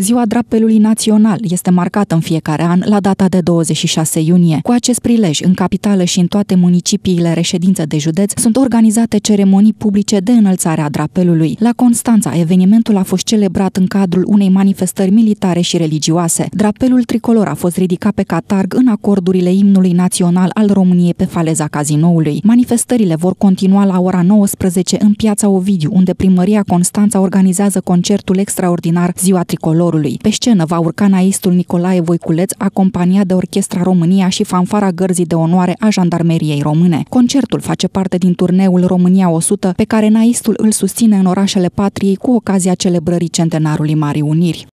Ziua drapelului național este marcată în fiecare an la data de 26 iunie. Cu acest prilej, în capitală și în toate municipiile reședință de județ, sunt organizate ceremonii publice de înălțare a drapelului. La Constanța, evenimentul a fost celebrat în cadrul unei manifestări militare și religioase. Drapelul tricolor a fost ridicat pe catarg în acordurile imnului național al României pe faleza Cazinoului. Manifestările vor continua la ora 19 în piața Ovidiu, unde primăria Constanța organizează concertul extraordinar Ziua Tricolor folclorului. Pe scenă va urca naistul Nicolae Voiculeț, acompaniat de Orchestra România și fanfara Gărzii de Onoare a Jandarmeriei Române. Concertul face parte din turneul România 100, pe care naistul îl susține în orașele patriei cu ocazia celebrării centenarului Marii Uniri.